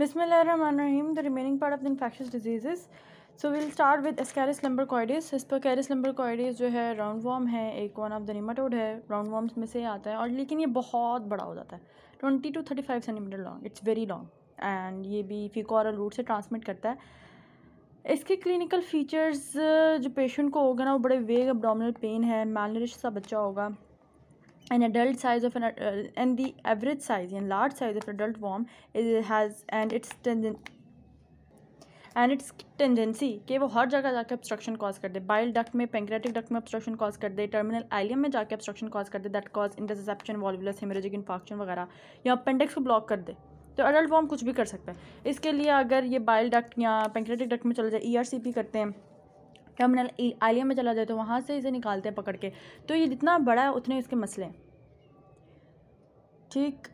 Bismillahirrahmanirrahim, the remaining part of the infectious diseases. So we'll start with Ascaris lumbricoides. Ascaris lumbricoides जो है round worm है एक one of the nematode है round worms में से आता है और लेकिन ये बहुत बड़ा हो जाता है twenty two thirty five centimetre long it's very long and ये भी फिकॉरल रूट से ट्रांसमिट करता है इसके क्लिनिकल फीचर्स जो पेशेंट को होगा ना वो बड़े वेग एबडामिनल पेन है मेलनरिश सा बच्चा होगा an adult size of an uh, and the average size and large size of adult worm is has and its tendon and it's tendency कि वो हर जगह जाकर ऑब्स्ट्रक्शन कॉज कर दे बाइल डक्ट में पेंक्रेटिक डक्ट में ऑब्स्ट्रक्शन कॉज कर दे टर्मिनल आइलियम में जाकर ऑब्स्ट्रक्शन कॉज कर दे that cause intussusception volvulus haemorrhagic infarction वगैरह या अपेंडिक्स को ब्लॉक कर दे तो अडल्ट वॉर्म कुछ भी कर सकता है इसके लिए अगर ये बाइल डक्ट या पेंक्रेटिक डक्ट में चले जाए ई e करते हैं टर्मिनल आलिया में चला जाए तो वहाँ से इसे निकालते हैं पकड़ के तो ये जितना बड़ा है उतने इसके मसले हैं ठीक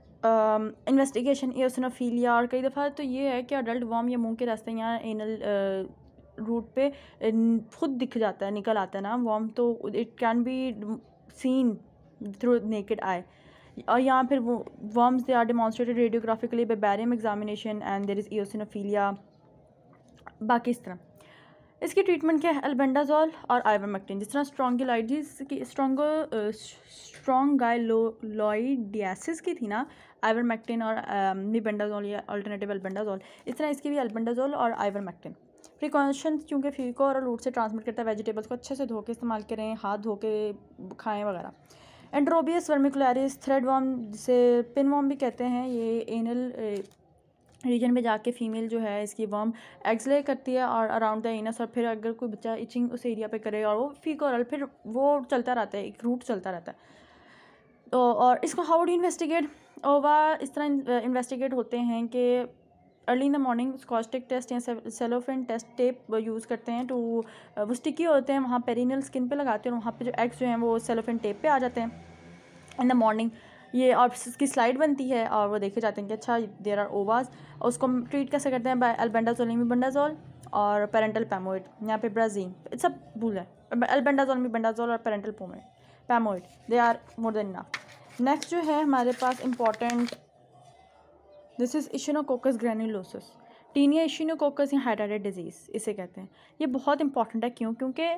इन्वेस्टिगेशन ये उसनोफीलिया और कई दफ़ा तो ये है कि अडल्ट वॉम या मुंह के रास्ते यहाँ एनल रूट पे खुद दिख जाता है निकल आता है ना वॉम तो it can be seen through naked eye और यहाँ फिर वो worms they are demonstrated radiographically by barium examination and there is eosinophilia बाकी इस तरह इसकी ट्रीटमेंट क्या है अल्बेंडाजॉल और आइवामेक्टिन जिस तरह स्ट्रॉन्गिलाइडिस की स्ट्रॉन्ग स्ट्रॉन्गाइलोलॉइडियासिस की थी ना आइवरमेक्टिन और निबेंडाजोल या अल्टरनेटिव अल्बेंडाजोल इस तरह इसकी भी अल्बेंडाजोल और आइवरमेक्टिन प्रिकॉशन क्योंकि फीको और लूट से ट्रांसमिट करता है वेजिटेबल्स को अच्छे से धो के इस्तेमाल करें हाथ धो के खाएँ वगैरह एंड्रोबियस वर्मिकुलरिस थ्रेड वॉम जिसे पिन वॉम भी कहते हैं ये एनल रीजन में जाके फीमेल जो है इसकी वर्म एग्स ले करती है और अराउंड द इनस और फिर अगर कोई बच्चा इचिंग उस एरिया पे करे और वो फीक और फिर वो चलता रहता है एक रूट चलता रहता है तो और इसको हाउ डू इन्वेस्टिगेट ओवा इस तरह इन्वेस्टिगेट होते हैं कि early in the morning scotch test या सेलोफिन टेस्ट टेप यूज़ करते हैं तो वो स्टिकी होते हैं वहाँ पेरिनल स्किन पे लगाते हैं और वहाँ पे जो एग्स जो हैं वो सेलोफिन टेप पे आ जाते हैं इन द मॉर्निंग ये और इसकी स्लाइड बनती है और वो देखे जाते हैं कि अच्छा देर आर ओवाज उसको हम ट्रीट कैसे करते हैं बाई अल्बेंडाजोल बंडाजोल और पेरेंटल पैमोइड यहाँ पे ब्राजीन सब भूल है अल्बेंडाजोल बंडाजोल और pyrantel pamoate pamoate they are more then ना नेक्स्ट जो है हमारे पास important this is echinococcus granulosus taenia echinococcus या हाइड्राइड डिजीज़ इसे कहते हैं ये बहुत इंपॉर्टेंट है क्यों क्योंकि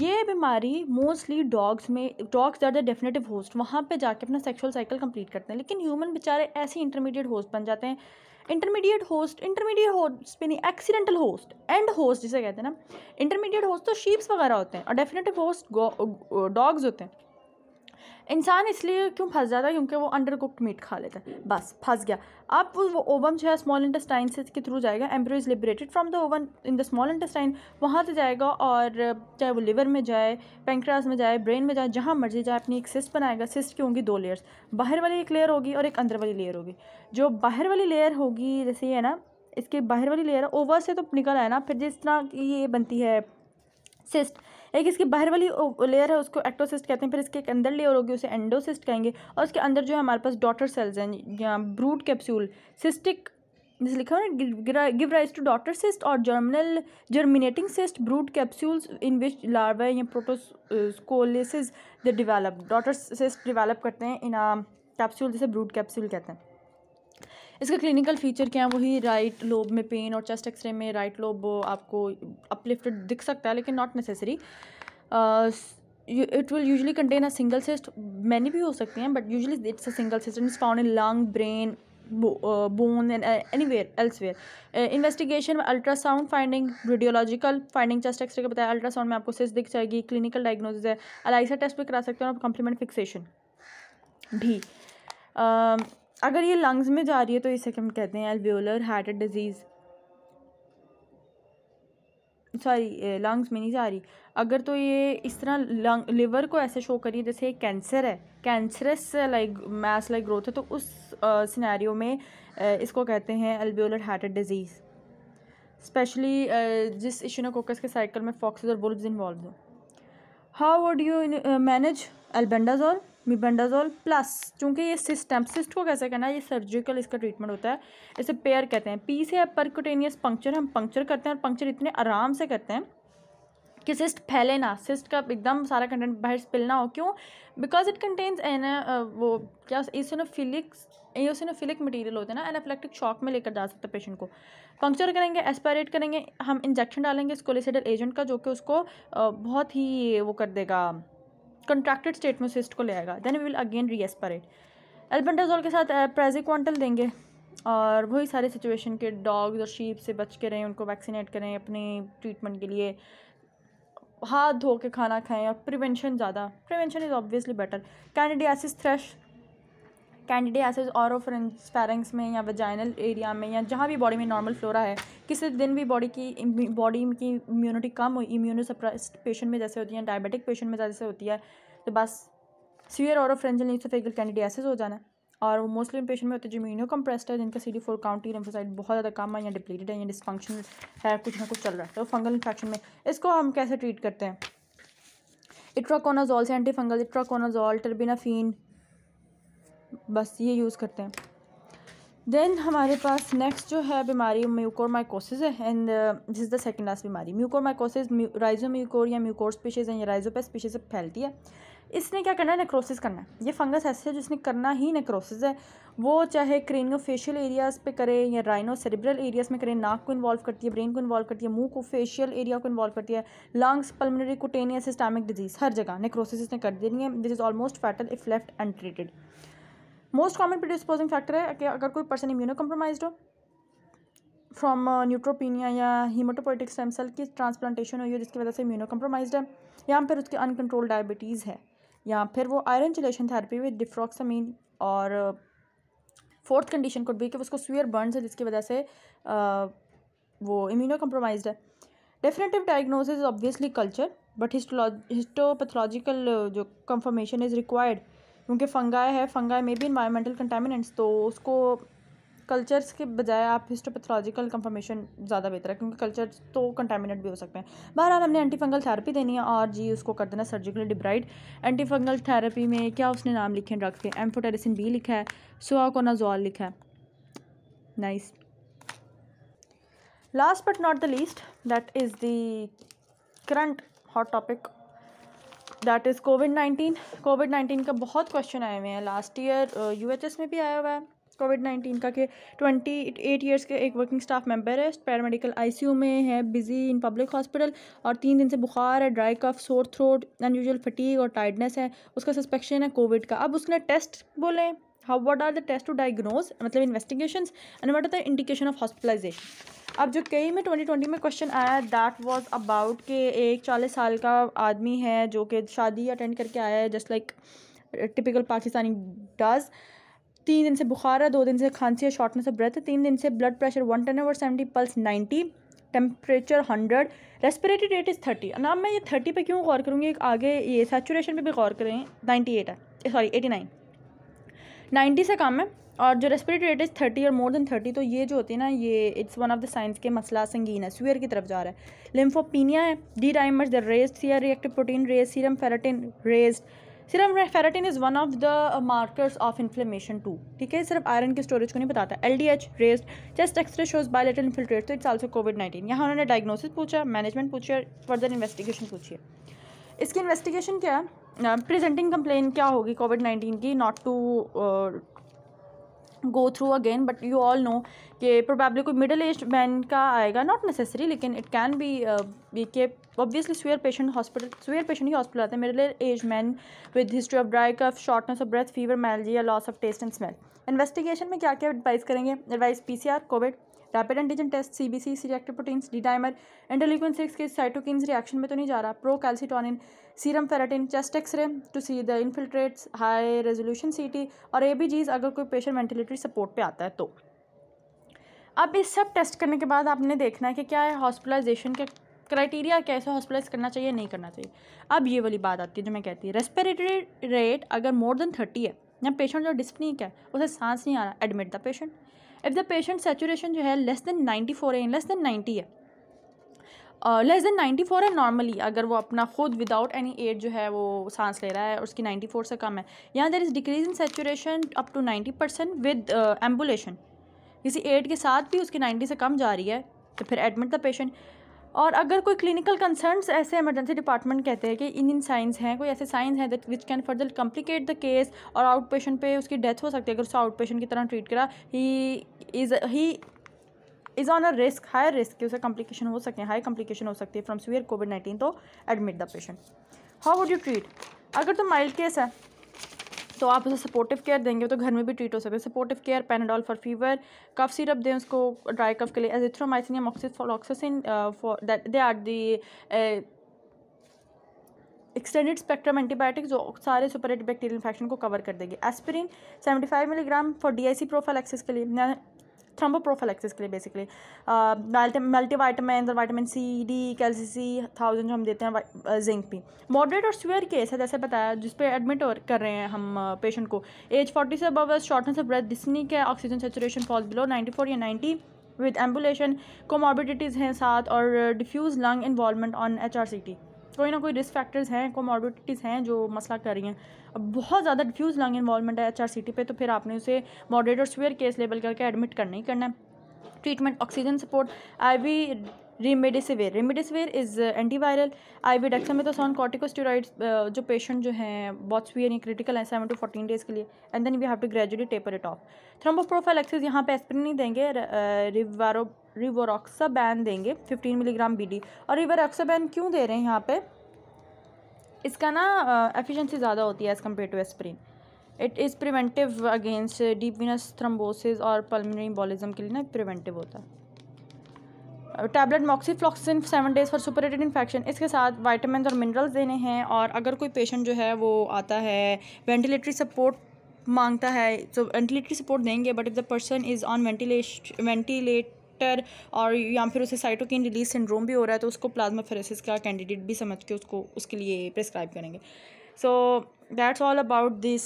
ये बीमारी मोस्टली डॉग्स में dogs are the definitive host वहाँ पे जाके अपना सेक्सुअल साइकिल कंप्लीट करते हैं लेकिन ह्यूमन बेचारे ऐसे इंटरमीडिएट होस्ट बन जाते हैं इंटरमीडिएट होस्ट इंटरमीडिएट होस्ट पे नहीं एक्सीडेंटल होस्ट एंड होस्ट जिसे कहते हैं ना इंटरमीडिएट होस्ट तो शीप्स वगैरह होते हैं और डेफिनेटिव होस्ट डॉग्स होते हैं इंसान इसलिए क्यों फंस जाता है क्योंकि वो अंडर कुकड मीट खा लेता है बस फंस गया अब वो ओवम जो है स्मॉल इंटेस्टाइन से के थ्रू जाएगा embryo is liberated from the ovum in the small intestine वहाँ से जाएगा और चाहे वो लिवर में जाए पेंक्रास में जाए ब्रेन में जाए जहाँ मर्जी जाए अपनी एक सिस्ट बनाएगा सिस्ट की होंगी दो लेयर्स बाहर वाली एक लेयर होगी और एक अंदर वाली लेयर होगी जो बाहर वाली लेयर होगी जैसे ये है ना इसके बाहर वाली लेयर ओवर से तो निकल आए ना फिर जिस तरह ये बनती है सिस्ट एक इसकी बाहर वाली लेयर है उसको एक्टोसिस्ट कहते हैं फिर इसके एक अंदर लेयर होगी उसे एंडोसिस्ट कहेंगे और उसके अंदर जो है हमारे पास डॉटर सेल्स हैं या ब्रूड कैप्सूल सिस्टिक जैसे लिखा हुआ है give rise to daughter cyst और germinal germinating cyst brood capsules in which larva या protoscolices the develop daughter cyst develop करते हैं इन कैप्सूल जैसे ब्रूड कैप्सूल कहते हैं इसका क्लिनिकल फीचर क्या है वही राइट लोब में पेन और चेस्ट एक्सरे में राइट लोब आपको अपलिफ्ट दिख सकता है लेकिन not necessary it will usually contain a single cyst many भी हो सकती हैं but usually it's a single cyst is found in lung brain bone and anywhere elsewhere investigation ultrasound finding radiological finding chest x-ray का बताया ultrasound में आपको cyst दिख जाएगी क्लिनिकल डायग्नोसिस है अलाइसा टेस्ट भी करा सकते हैं और कॉम्प्लीमेंट फिक्सेशन भी अगर ये लंग्स में जा रही है तो इसे हम कहते हैं alveolar hydatid disease sorry lungs में नहीं जा रही अगर तो ये इस तरह लंग लिवर को ऐसे शो करिए जैसे कैंसर है cancerous like mass like growth है तो उस सिनेरियो में आ, इसको कहते हैं एल्बियोलर हार्ट डिजीज़ स्पेशली जिस इशू ने कोकस के साइकिल में फॉक्सेज और बुल्ब्स इन्वॉल्व हो how would you manage albendazole mebendazole plus चूंकि ये सिस्टम सिस्ट को कैसे कहना है ये सर्जिकल इसका ट्रीटमेंट होता है इसे पेयर कहते हैं पी से है परकुटेनियस पंक्चर हम पंक्चर करते हैं और पंक्चर इतने आराम से करते हैं कि सिस्ट फैले ना सिस्ट का एकदम सारा कंटेंट बाहर स्पिल ना हो क्यों बिकॉज इट कंटेन्स एन वो क्या इसोनोफिलिक एसिनोफिलिक मटीरियल होते हैं ना एनाफिलेक्टिक शॉक में लेकर जा सकते हैं पेशेंट को पंक्चर करेंगे एस्पायरेट करेंगे हम इंजेक्शन डालेंगे स्कोलिसडल एजेंट का जो कि उसको uh, बहुत ही वो कर देगा कंट्रैक्टेड स्टेट में सिस्ट को ले आएगा देन वी विल अगेन री एस्परेट एल्बेंडाजोल के साथ प्रेजिक्वांटल uh, देंगे और वही सारे सिचुएशन के डॉग्स और शीप से बच के रहें उनको वैक्सीनेट करें अपने ट्रीटमेंट के लिए हाथ धो के खाना खाएं और प्रिवेंशन ज़्यादा prevention is obviously better candidiasis thrush candidiasis और फेरेंस में या वजाइनल एरिया में या जहाँ भी बॉडी में नॉर्मल फ्लोरा है किसी दिन भी बॉडी की बॉडी की इम्यूनिटी कम हुई इम्यूनोसप्रेस्ड पेशेंट में जैसे होती है डायबिटिक पेशेंट में जैसे होती है तो बस सीवियर और फ्रेंजल न्यूसोफेगल कैंडिडियासिस हो जाना और वो मोस्टली पेशेंट में होते हैं जो इम्यूनो कम्प्रेस्ड है जिनका C D four count lymphocyte बहुत ज़्यादा कम है या डिप्लीटेड है या डिस्फंक्शन है कुछ ना कुछ चल रहा है तो फंगल इन्फेक्शन में इसको हम कैसे ट्रीट करते हैं इट्राकोनाजोल से एंटी फंगल इट्राकोनाजोल टर्बिनाफीन बस ये यूज़ करते हैं देन हमारे पास नेक्स्ट जो है बीमारी माइकोसिस है and this is the second last बीमारी माइकोसिस राइजो म्यूकोर या म्यूकोर स्पीशीज़ है या राइजोपेस स्पीशीज़ फैलती है इसने क्या करना है नेक्रोसिस करना है ये फंगस ऐसे है जिसने करना ही नेक्रोसिस है वो चाहे क्रेनियो फेशियल एरियाज़ पे करे या राइनो सेरेब्रल एरियाज़ में करे नाक को इन्वॉल्व करती है ब्रेन को इन्वॉल्व करती है मुंह को फेशियल एरिया को इन्वॉल्व करती है lungs pulmonary cutaneous systemic disease हर जगह नेक्रोसिस इसने कर देनी है this is almost fatal if left untreated most common predisposing factor है कि अगर कोई पर्सन इम्यूनो कम्प्रोमाइज हो फ्रॉम न्यूट्रोपिनिया uh, या हीमोटोपोइटिक स्टेम सेल की ट्रांसप्लांटेशन हुई uh, है जिसकी वजह से इम्यूनो uh, कम्प्रोमाइज है या फिर उसकी अनकंट्रोल डायबिटीज़ है या फिर वो iron chelation therapy with desferrioxamine और फोर्थ कंडीशन कुड भी कि उसको स्वियर बर्नस है जिसकी वजह से आ, वो इम्यूनो कम्प्रोमाइज है definitive diagnosis obviously culture but histology histopathological जो कंफर्मेशन इज़ रिक्वायर्ड क्योंकि फंगाई है फंगाई में भी इन्वायरमेंटल कंटेमिनेंट्स तो उसको कल्चर्स के बजाय आप हिस्टोपैथोलॉजिकल कंफर्मेशन ज़्यादा बेहतर है क्योंकि कल्चर्स तो कंटेमिनेट भी हो सकते हैं बहरहाल हमने एंटी फंगल थेरेपी देनी है और जी उसको कर देना surgically debride antifungal therapy में क्या उसने नाम लिखे हैं ड्रग्स के एम्फोटेरिसिन बी लिखा है सुआकोनाजोल लिखा है nice last but not the least that is the current hot topic that is COVID nineteen COVID nineteen का बहुत क्वेश्चन आए हुए हैं last year U H S में भी आया हुआ है कोविड नाइन्टीन का कि ट्वेंटी एट ईयर्स के एक वर्किंग स्टाफ मेंबर है पैरामेडिकल आई सी यू में है बिजी इन पब्लिक हॉस्पिटल और तीन दिन से बुखार है dry cough sore throat unusual fatigue और टाइडनेस है उसका सस्पेक्शन है कोविड का अब उसने टेस्ट बोले how what are the test to diagnose मतलब investigation and what are the indication of hospitalization अब जो कई में ट्वेंटी ट्वेंटी में क्वेश्चन आया दैट वाज अबाउट के एक चालीस साल का आदमी है जो कि शादी अटेंड करके आया है just like typical Pakistani does तीन दिन से बुखार है दो दिन से खांसी है शॉर्टनेस ऑफ ब्रेथ है तीन दिन से blood pressure one ten over seventy pulse ninety temperature hundred respiratory rate is thirty ना मैं ये थर्टी पे क्यों गौर करूँगी आगे ये सेचुरेशन पे भी गौर करें नाइन्टी एट है सॉरी एटी नाइन नाइन्टी से कम है और जो रेस्पिरेटरी रेट इज़ थर्टी और मोर देन थर्टी तो ये जो होती है ना ये it's one of the signs के मसला संगीन है स्वीयर की तरफ जा रहा है लिम्फोपीनिया है D dimers the raised CR reactive protein raised serum ferritin raised serum ferritin is one of the markers of inflammation too ठीक है सिर्फ आयरन की स्टोरेज को नहीं बताता L D H raised chest X ray shows bilateral infiltrate तो it's also COVID nineteen यहाँ उन्होंने डायग्नोसिस पूछा मैनेजमेंट पूछिए फर्दर इन्वेस्टिगेशन पूछिए इसकी इन्वेस्टिगेशन क्या है प्रेजेंटिंग uh, कंप्लेन क्या होगी कोविड नाइन्टीन की not to go through again but you all know कि प्रोबेबली कोई मिडिल एज मैन का आएगा नॉट नेसेसरी लेकिन इट कैन बी बी के obviously severe patient hospital severe patient ही हॉस्पिटल आते हैं middle age man with history of dry cough shortness of breath fever या loss of taste and smell investigation में क्या क्या advice करेंगे advice P C are Covid rapid antigen test C B C C reactive proteins D dimer interleukin के cytokine reaction में तो नहीं जा रहा procalcitonin serum ferritin chest X ray to see the infiltrates high resolution C T और A B जीज अगर कोई patient ventilatory support पे आता है तो अब इस सब टेस्ट करने के बाद आपने देखना है कि क्या है हॉस्पिटलाइजेशन के क्राइटेरिया कैसे हॉस्पिटलाइज करना चाहिए नहीं करना चाहिए अब ये वाली बात आती है जो मैं कहती है रेस्पिरेटरी रेट अगर मोर देन थर्टी है या पेशेंट जो डिस्पनिक है उसे सांस नहीं आ रहा admit the patient if the patient saturation जो है लेस देन नाइन्टी फोर है लेस देन नाइन्टी है लेस देन नाइन्टी फोर है नॉर्मली अगर वो अपना खुद विदाउट एनी एड जो है वो सांस ले रहा है उसकी नाइन्टी फोर से कम है यहाँ there is decrease in saturation up to ninety percent with ambulation किसी एड के साथ भी उसकी नाइन्टी से कम जा रही है तो फिर एडमिट द पेशेंट और अगर कोई क्लिनिकल कंसर्नस ऐसे इमरजेंसी डिपार्टमेंट कहते हैं कि इन इन साइंस हैं कोई ऐसे साइंस हैं that which can further complicate the case और आउट पेशेंट पर उसकी डेथ हो सकती है अगर उसको आउट पेशेंट की तरह ट्रीट करा he is he is on a risk higher risk कि उसे कॉम्प्लिकेशन हो सकते हैं हाई कम्प्लीकेशन हो सकती है फ्रॉम सीवियर कोविड नाइन्टीन तो admit the patient how would you treat अगर तो माइल्ड केस है तो आप उसे सपोर्टिव केयर देंगे तो घर में भी ट्रीट हो सकते हैं supportive care Panadol for fever cough syrup दें उसको ड्राई कफ के लिए एजिथ्रोमाइसिन या मॉक्सिस for they are the extended spectrum antibiotic जो सारे सुपर बैक्टीरियल इन्फेक्शन को कवर कर देगी aspirin 75 milligram for DIC profile access के लिए थ्रम्बोप्रोफेलेक्सिस के लिए बेसिकली मल्टी वाइटामिन और सी डी कैल्सी सी थाउजेंड जो हम देते हैं जिंक uh, भी मॉडरेट और स्वेयर केस है जैसे बताया जिसपे एडमिट कर रहे हैं हम पेशेंट uh, को एज फोर्टी से above shortness of breath dyspnoea के oxygen saturation falls below ninety four या नाइन्टी विद एम्बुलेशन कोमॉर्बिडिटीज़ हैं साथ और diffuse lung involvement on H R C T कोई ना कोई रिस्क फैक्टर्स हैं कोमॉर्बिडिटीज़ हैं जो मसला कर रही हैं अब बहुत ज़्यादा डिफ्यूज़ लंग इन्वॉलमेंट है एच आर सी टी पे तो फिर आपने उसे मॉडरेटर स्वेयर केस लेबल करके एडमिट करना ही करना है treatment oxygen support I V remdesivir remdesivir is antiviral IV dexamethasone corticosteroids जो पेशेंट जो हैं बहुत स्वीयर यानी क्रिटिकल है सेवन टू फोर्टीन डेज के लिए and then we have to gradually taper it off axis यहाँ पे एस्प्रिन नहीं देंगे रिवारो रिवोरॉक्सा बैन देंगे फिफ्टीन मिलीग्राम बी डी और रिवोरॉक्सा बैन क्यों दे रहे हैं यहाँ पर इसका ना एफिशेंसी uh, ज़्यादा होती है as compare to aspirin it is preventive against deep vein thrombosis और पल्मोनरी एम्बोलिज्म के लिए ना प्रिवेंटिव होता है tablet moxifloxacin seven days for suppurated infection इसके साथ वाइटामिन और मिनरल्स देने हैं और अगर कोई पेशेंट जो है वो आता है वेंटिलेटरी सपोर्ट मांगता है तो वेंटिलेटरी सपोर्ट देंगे but if the person is on वेंटिलेश वेंटिलेट और या फिर उसे साइटोकिन रिलीज सिंड्रोम भी हो रहा है तो उसको प्लाज्मा फेरेसिस का कैंडिडेट भी समझ के उसको उसके लिए प्रिस्क्राइब करेंगे so that's all about this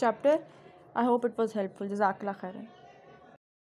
chapter I hope it was helpful जजाकला खैर